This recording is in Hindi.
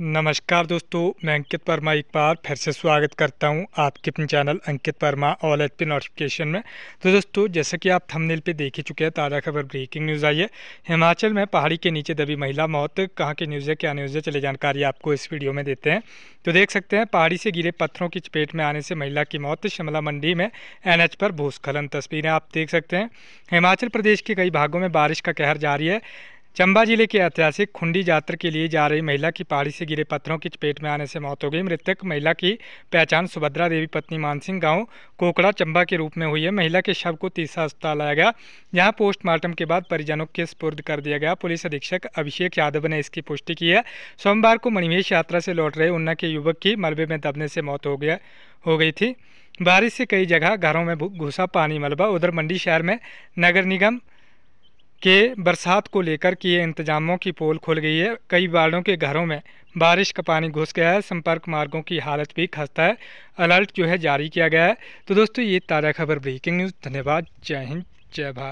नमस्कार दोस्तों मैं अंकित वर्मा एक बार फिर से स्वागत करता हूं आपके अपने channel Ankit Verma all H P notification में तो दोस्तों जैसा कि आप थंबनेल पे देख ही चुके हैं ताज़ा खबर ब्रेकिंग न्यूज़ आई है हिमाचल में पहाड़ी के नीचे दबी महिला मौत कहाँ की न्यूज़ है क्या न्यूज़ है चले जानकारी आपको इस वीडियो में देते हैं तो देख सकते हैं पहाड़ी से गिरे पत्थरों की चपेट में आने से महिला की मौत शिमला मंडी में एन पर भूस्खलन तस्वीरें आप देख सकते हैं हिमाचल प्रदेश के कई भागों में बारिश का कहर जारी है चंबा जिले के ऐतिहासिक खुंडी यात्रा के लिए जा रही महिला की पहाड़ी से गिरे पत्थरों की चपेट में आने से मौत हो गई मृतक महिला की पहचान सुभद्रा देवी पत्नी मानसिंह गांव कोकड़ा चंबा के रूप में हुई है महिला के शव को तीसरा अस्पताल लाया गया यहां पोस्टमार्टम के बाद परिजनों के सुपुर्द कर दिया गया पुलिस अधीक्षक अभिषेक यादव ने इसकी पुष्टि की है सोमवार को मणिमेश यात्रा से लौट रहे उन्ना के युवक की मलबे में दबने से मौत हो गया हो गई थी बारिश से कई जगह घरों में घुसा पानी मलबा उधर मंडी शहर में नगर निगम के बरसात को लेकर किए इंतजामों की पोल खुल गई है कई वार्डों के घरों में बारिश का पानी घुस गया है संपर्क मार्गों की हालत भी खस्ता है अलर्ट जो है जारी किया गया है तो दोस्तों ये ताज़ा खबर ब्रेकिंग न्यूज़ धन्यवाद जय हिंद जय भारत